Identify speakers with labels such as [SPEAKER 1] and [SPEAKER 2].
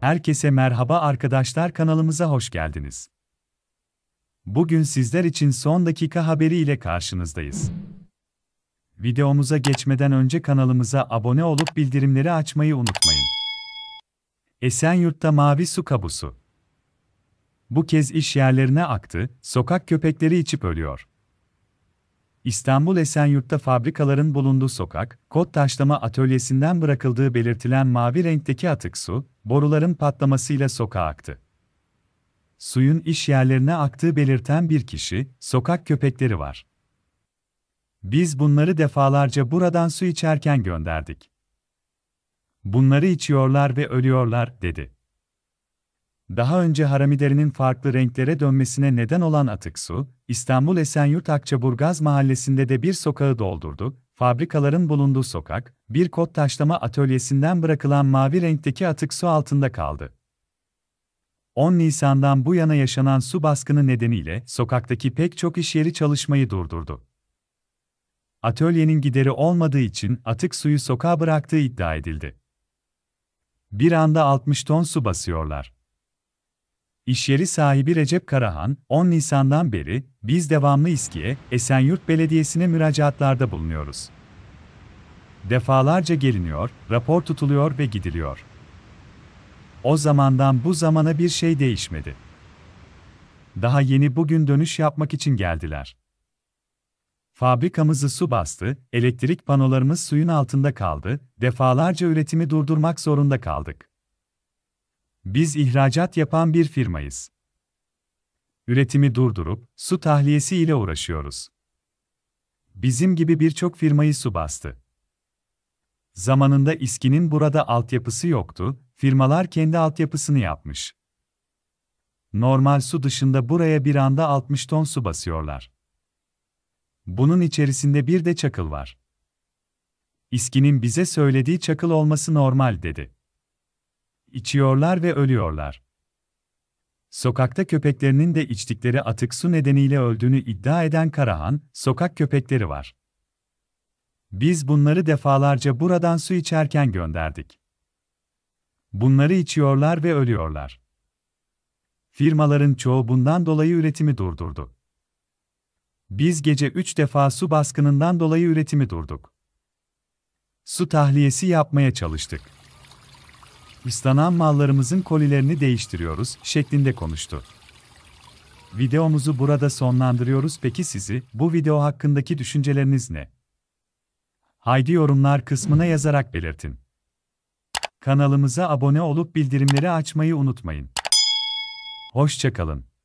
[SPEAKER 1] Herkese merhaba arkadaşlar kanalımıza hoş geldiniz. Bugün sizler için son dakika haberi ile karşınızdayız. Videomuza geçmeden önce kanalımıza abone olup bildirimleri açmayı unutmayın. Esenyurt'ta mavi su kabusu. Bu kez iş yerlerine aktı, sokak köpekleri içip ölüyor. İstanbul Esenyurt'ta fabrikaların bulunduğu sokak, kod taşlama atölyesinden bırakıldığı belirtilen mavi renkteki atık su, boruların patlamasıyla sokağa aktı. Suyun iş yerlerine aktığı belirten bir kişi, sokak köpekleri var. Biz bunları defalarca buradan su içerken gönderdik. Bunları içiyorlar ve ölüyorlar, dedi. Daha önce haramilerinin farklı renklere dönmesine neden olan atık su, İstanbul Esenyurt Akçaburgaz mahallesinde de bir sokağı doldurdu, fabrikaların bulunduğu sokak, bir kod taşlama atölyesinden bırakılan mavi renkteki atık su altında kaldı. 10 Nisan'dan bu yana yaşanan su baskını nedeniyle sokaktaki pek çok iş yeri çalışmayı durdurdu. Atölyenin gideri olmadığı için atık suyu sokağa bıraktığı iddia edildi. Bir anda 60 ton su basıyorlar. İşyeri sahibi Recep Karahan, 10 Nisan'dan beri biz devamlı İSKİ'ye, Esenyurt Belediyesi'ne müracaatlarda bulunuyoruz. Defalarca geliniyor, rapor tutuluyor ve gidiliyor. O zamandan bu zamana bir şey değişmedi. Daha yeni bugün dönüş yapmak için geldiler. Fabrikamızı su bastı, elektrik panolarımız suyun altında kaldı, defalarca üretimi durdurmak zorunda kaldık. Biz ihracat yapan bir firmayız. Üretimi durdurup su tahliyesi ile uğraşıyoruz. Bizim gibi birçok firmayı su bastı. Zamanında İSKİ'nin burada altyapısı yoktu, firmalar kendi altyapısını yapmış. Normal su dışında buraya bir anda 60 ton su basıyorlar. Bunun içerisinde bir de çakıl var. İSKİ'nin bize söylediği çakıl olması normal dedi içiyorlar ve ölüyorlar. Sokakta köpeklerinin de içtikleri atık su nedeniyle öldüğünü iddia eden Karahan, sokak köpekleri var. Biz bunları defalarca buradan su içerken gönderdik. Bunları içiyorlar ve ölüyorlar. Firmaların çoğu bundan dolayı üretimi durdurdu. Biz gece üç defa su baskınından dolayı üretimi durduk. Su tahliyesi yapmaya çalıştık ıslanan mallarımızın kolilerini değiştiriyoruz şeklinde konuştu. Videomuzu burada sonlandırıyoruz. Peki sizi bu video hakkındaki düşünceleriniz ne? Haydi yorumlar kısmına yazarak belirtin. Kanalımıza abone olup bildirimleri açmayı unutmayın. Hoşçakalın.